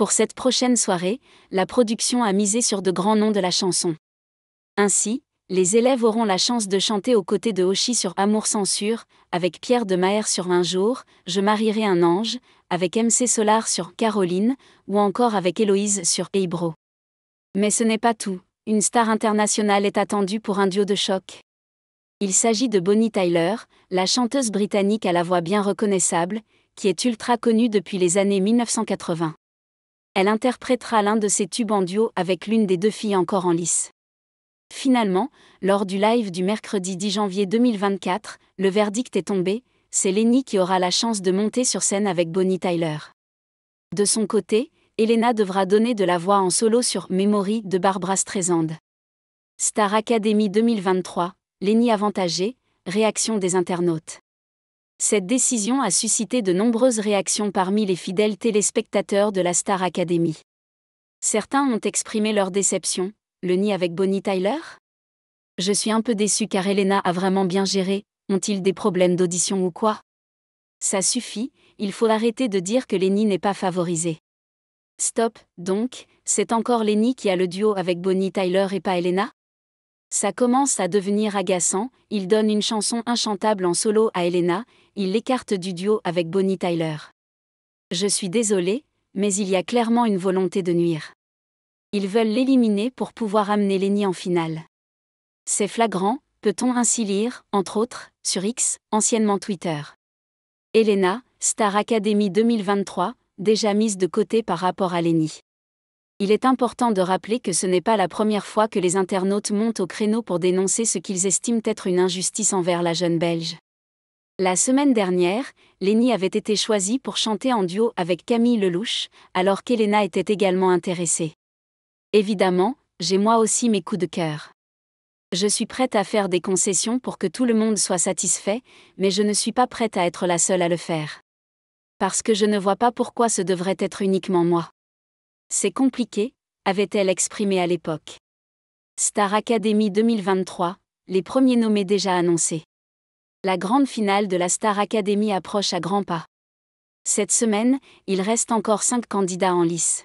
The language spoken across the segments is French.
Pour cette prochaine soirée, la production a misé sur de grands noms de la chanson. Ainsi, les élèves auront la chance de chanter aux côtés de Hoshi sur Amour Censure, avec Pierre de Maher sur Un jour, Je marierai un ange, avec MC Solar sur Caroline, ou encore avec Héloïse sur Eibro. Mais ce n'est pas tout, une star internationale est attendue pour un duo de choc. Il s'agit de Bonnie Tyler, la chanteuse britannique à la voix bien reconnaissable, qui est ultra connue depuis les années 1980 elle interprétera l'un de ses tubes en duo avec l'une des deux filles encore en lice. Finalement, lors du live du mercredi 10 janvier 2024, le verdict est tombé, c'est Lenny qui aura la chance de monter sur scène avec Bonnie Tyler. De son côté, Elena devra donner de la voix en solo sur Memory de Barbara Streisand. Star Academy 2023, Lenny avantagée, réaction des internautes. Cette décision a suscité de nombreuses réactions parmi les fidèles téléspectateurs de la Star Academy. Certains ont exprimé leur déception, le nid avec Bonnie Tyler Je suis un peu déçu car Elena a vraiment bien géré, ont-ils des problèmes d'audition ou quoi Ça suffit, il faut arrêter de dire que Lenny n'est pas favorisé. Stop, donc, c'est encore Lenny qui a le duo avec Bonnie Tyler et pas Elena ça commence à devenir agaçant, il donne une chanson inchantable en solo à Elena, il l'écarte du duo avec Bonnie Tyler. Je suis désolé, mais il y a clairement une volonté de nuire. Ils veulent l'éliminer pour pouvoir amener Lenny en finale. C'est flagrant, peut-on ainsi lire, entre autres, sur X, anciennement Twitter. Elena, Star Academy 2023, déjà mise de côté par rapport à Lenny il est important de rappeler que ce n'est pas la première fois que les internautes montent au créneau pour dénoncer ce qu'ils estiment être une injustice envers la jeune Belge. La semaine dernière, Lenny avait été choisie pour chanter en duo avec Camille Lelouch, alors qu'Elena était également intéressée. Évidemment, j'ai moi aussi mes coups de cœur. Je suis prête à faire des concessions pour que tout le monde soit satisfait, mais je ne suis pas prête à être la seule à le faire. Parce que je ne vois pas pourquoi ce devrait être uniquement moi. C'est compliqué, avait-elle exprimé à l'époque. Star Academy 2023, les premiers nommés déjà annoncés. La grande finale de la Star Academy approche à grands pas. Cette semaine, il reste encore cinq candidats en lice.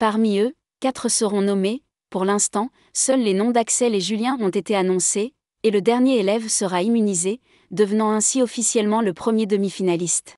Parmi eux, quatre seront nommés, pour l'instant, seuls les noms d'Axel et Julien ont été annoncés, et le dernier élève sera immunisé, devenant ainsi officiellement le premier demi-finaliste.